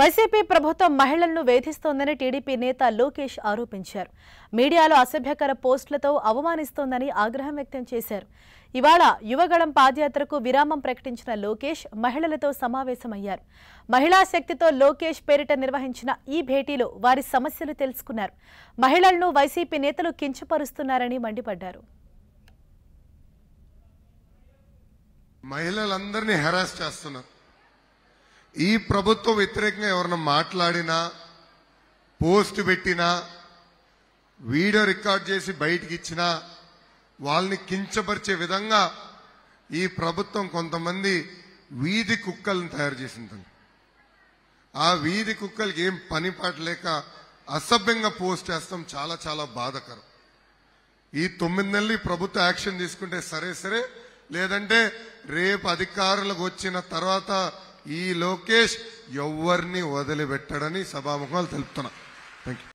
YCP ప్రభుత్వం మహిళలను వేధిస్తోందని TDP నేత లోకేష్ ఆరోపించారు మీడియాలో అసభ్యకర పోస్టులతో అవమానిస్తోందని ఆగ్రహం వ్యక్తం చేశారు ఇవాళ యువగళం పాదయాత్రకు విరామం ప్రకటించిన లోకేష్ మహిళలతో సమావేశమయ్యారు మహిళా శక్తితో లోకేష్ పేరిట నిర్వహించిన ఈ భేటీలో వారి సమస్యలు తెలుసుకున్నారు మహిళలను వైసీపీ నేతలు కించపరుస్తున్నారని మండిపడ్డారు మహిళలందరినీ హెరాస్ చేస్తున్నారు ఈ ప్రభుత్వం వ్యతిరేకంగా ఎవరైనా మాట్లాడినా పోస్ట్ పెట్టినా వీడియో రికార్డ్ చేసి బయటికి ఇచ్చినా వాళ్ళని కించపరిచే విధంగా ఈ ప్రభుత్వం కొంతమంది వీధి కుక్కలను తయారు చేసింది ఆ వీధి కుక్కలకి ఏం పని పడలేక అసభ్యంగా పోస్ట్ చేస్తాం చాలా చాలా బాధకరం ఈ తొమ్మిది నెలలు ప్రభుత్వ యాక్షన్ తీసుకుంటే సరే సరే లేదంటే రేపు అధికారులకు వచ్చిన తర్వాత ఈ లోకేష్ ఎవరిని వదిలిపెట్టడని సభాముఖాలు తెలుపుతున్నా థ్యాంక్ యూ